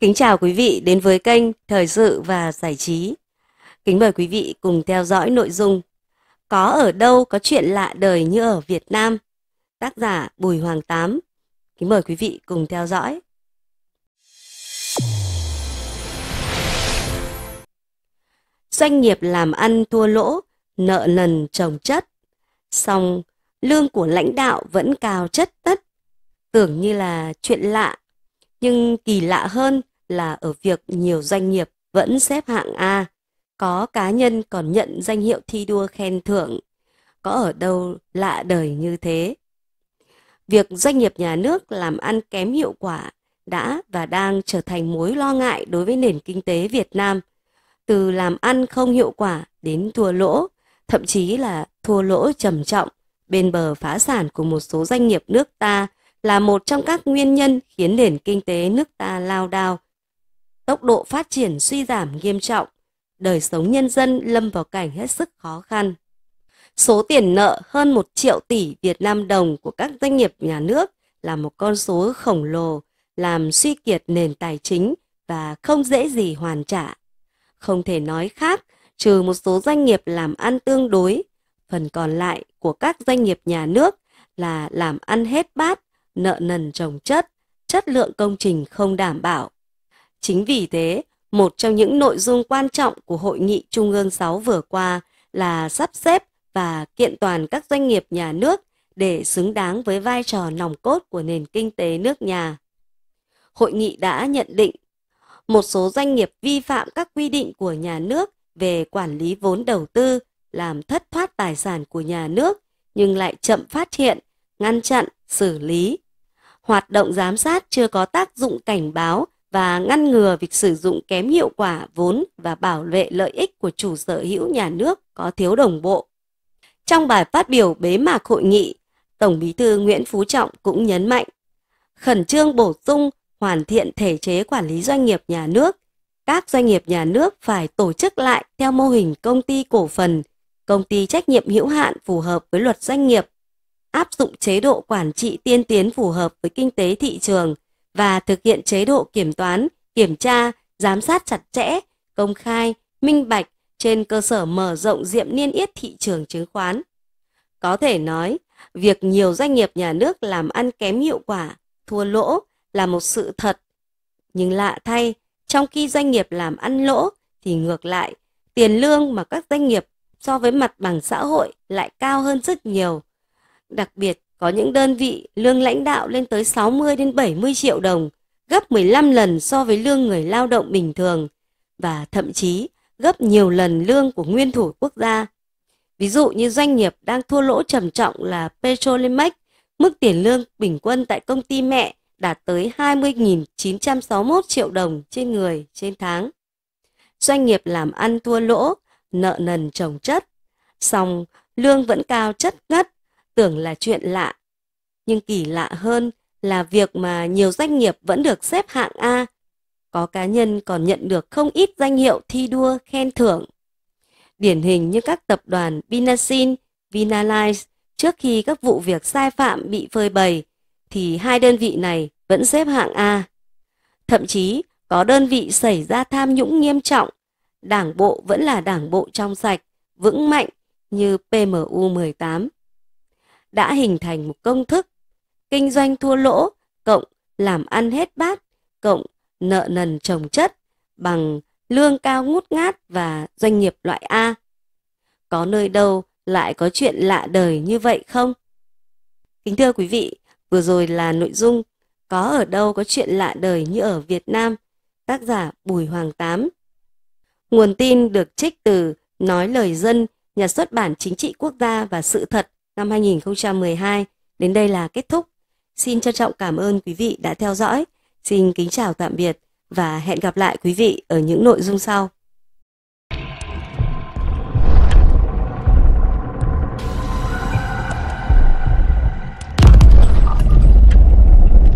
Kính chào quý vị đến với kênh Thời sự và Giải trí. Kính mời quý vị cùng theo dõi nội dung Có ở đâu có chuyện lạ đời như ở Việt Nam? Tác giả Bùi Hoàng Tám. Kính mời quý vị cùng theo dõi. Doanh nghiệp làm ăn thua lỗ, nợ nần trồng chất. Xong, lương của lãnh đạo vẫn cao chất tất. Tưởng như là chuyện lạ nhưng kỳ lạ hơn là ở việc nhiều doanh nghiệp vẫn xếp hạng A, có cá nhân còn nhận danh hiệu thi đua khen thưởng. Có ở đâu lạ đời như thế? Việc doanh nghiệp nhà nước làm ăn kém hiệu quả đã và đang trở thành mối lo ngại đối với nền kinh tế Việt Nam. Từ làm ăn không hiệu quả đến thua lỗ, thậm chí là thua lỗ trầm trọng bên bờ phá sản của một số doanh nghiệp nước ta là một trong các nguyên nhân khiến nền kinh tế nước ta lao đao. Tốc độ phát triển suy giảm nghiêm trọng, đời sống nhân dân lâm vào cảnh hết sức khó khăn. Số tiền nợ hơn 1 triệu tỷ Việt Nam đồng của các doanh nghiệp nhà nước là một con số khổng lồ, làm suy kiệt nền tài chính và không dễ gì hoàn trả. Không thể nói khác, trừ một số doanh nghiệp làm ăn tương đối, phần còn lại của các doanh nghiệp nhà nước là làm ăn hết bát, nợ nần trồng chất, chất lượng công trình không đảm bảo. Chính vì thế, một trong những nội dung quan trọng của Hội nghị Trung ương 6 vừa qua là sắp xếp và kiện toàn các doanh nghiệp nhà nước để xứng đáng với vai trò nòng cốt của nền kinh tế nước nhà. Hội nghị đã nhận định một số doanh nghiệp vi phạm các quy định của nhà nước về quản lý vốn đầu tư làm thất thoát tài sản của nhà nước nhưng lại chậm phát hiện, ngăn chặn, xử lý hoạt động giám sát chưa có tác dụng cảnh báo và ngăn ngừa việc sử dụng kém hiệu quả vốn và bảo vệ lợi ích của chủ sở hữu nhà nước có thiếu đồng bộ. Trong bài phát biểu bế mạc hội nghị, Tổng Bí thư Nguyễn Phú Trọng cũng nhấn mạnh khẩn trương bổ sung, hoàn thiện thể chế quản lý doanh nghiệp nhà nước. Các doanh nghiệp nhà nước phải tổ chức lại theo mô hình công ty cổ phần, công ty trách nhiệm hữu hạn phù hợp với luật doanh nghiệp áp dụng chế độ quản trị tiên tiến phù hợp với kinh tế thị trường và thực hiện chế độ kiểm toán, kiểm tra, giám sát chặt chẽ, công khai, minh bạch trên cơ sở mở rộng diện niên yết thị trường chứng khoán. Có thể nói, việc nhiều doanh nghiệp nhà nước làm ăn kém hiệu quả, thua lỗ là một sự thật. Nhưng lạ thay, trong khi doanh nghiệp làm ăn lỗ thì ngược lại, tiền lương mà các doanh nghiệp so với mặt bằng xã hội lại cao hơn rất nhiều. Đặc biệt, có những đơn vị lương lãnh đạo lên tới 60 đến 70 triệu đồng, gấp 15 lần so với lương người lao động bình thường và thậm chí gấp nhiều lần lương của nguyên thủ quốc gia. Ví dụ như doanh nghiệp đang thua lỗ trầm trọng là Petrolimex, mức tiền lương bình quân tại công ty mẹ đạt tới 20.961 triệu đồng trên người trên tháng. Doanh nghiệp làm ăn thua lỗ, nợ nần trồng chất, song lương vẫn cao chất ngất tưởng là chuyện lạ. Nhưng kỳ lạ hơn là việc mà nhiều doanh nghiệp vẫn được xếp hạng A. Có cá nhân còn nhận được không ít danh hiệu thi đua khen thưởng. Điển hình như các tập đoàn Vinasin, Vinalize trước khi các vụ việc sai phạm bị phơi bày thì hai đơn vị này vẫn xếp hạng A. Thậm chí có đơn vị xảy ra tham nhũng nghiêm trọng, đảng bộ vẫn là đảng bộ trong sạch, vững mạnh như PMU 18 đã hình thành một công thức kinh doanh thua lỗ cộng làm ăn hết bát cộng nợ nần trồng chất bằng lương cao ngút ngát và doanh nghiệp loại A. Có nơi đâu lại có chuyện lạ đời như vậy không? Kính thưa quý vị, vừa rồi là nội dung Có ở đâu có chuyện lạ đời như ở Việt Nam, tác giả Bùi Hoàng Tám. Nguồn tin được trích từ Nói lời dân, nhà xuất bản Chính trị Quốc gia và Sự thật năm 2012 đến đây là kết thúc. Xin trân trọng cảm ơn quý vị đã theo dõi. Xin kính chào tạm biệt và hẹn gặp lại quý vị ở những nội dung sau.